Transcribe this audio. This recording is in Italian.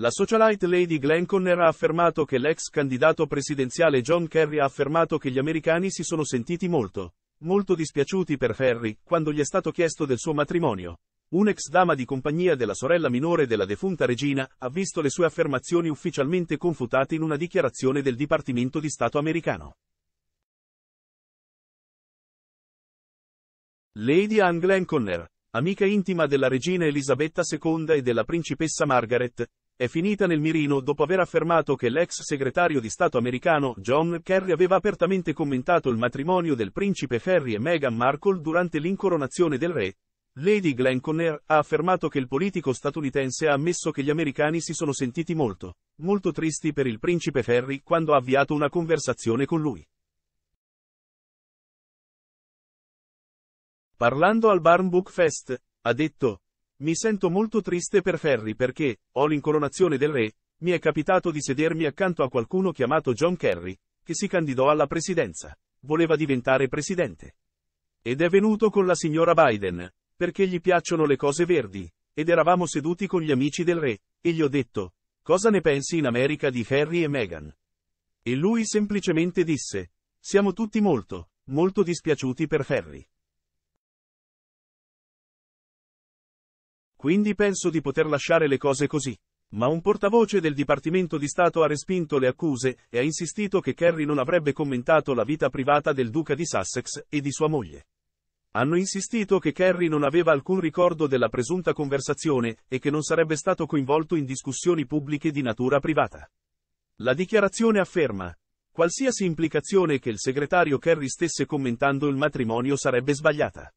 La socialite Lady Glenn Conner ha affermato che l'ex candidato presidenziale John Kerry ha affermato che gli americani si sono sentiti molto, molto dispiaciuti per Harry, quando gli è stato chiesto del suo matrimonio. Un'ex dama di compagnia della sorella minore della defunta regina ha visto le sue affermazioni ufficialmente confutate in una dichiarazione del Dipartimento di Stato americano. Lady Anne Glenn Conner, amica intima della regina Elisabetta II e della principessa Margaret, è finita nel mirino dopo aver affermato che l'ex segretario di Stato americano John Kerry aveva apertamente commentato il matrimonio del principe Harry e Meghan Markle durante l'incoronazione del re. Lady Glenconner ha affermato che il politico statunitense ha ammesso che gli americani si sono sentiti molto, molto tristi per il principe Harry quando ha avviato una conversazione con lui. Parlando al Barn Book Fest, ha detto, mi sento molto triste per Ferry perché, ho l'incoronazione del re, mi è capitato di sedermi accanto a qualcuno chiamato John Kerry, che si candidò alla presidenza. Voleva diventare presidente. Ed è venuto con la signora Biden, perché gli piacciono le cose verdi, ed eravamo seduti con gli amici del re, e gli ho detto, cosa ne pensi in America di Harry e Meghan? E lui semplicemente disse, siamo tutti molto, molto dispiaciuti per Ferry. Quindi penso di poter lasciare le cose così. Ma un portavoce del Dipartimento di Stato ha respinto le accuse e ha insistito che Kerry non avrebbe commentato la vita privata del duca di Sussex e di sua moglie. Hanno insistito che Kerry non aveva alcun ricordo della presunta conversazione e che non sarebbe stato coinvolto in discussioni pubbliche di natura privata. La dichiarazione afferma, qualsiasi implicazione che il segretario Kerry stesse commentando il matrimonio sarebbe sbagliata.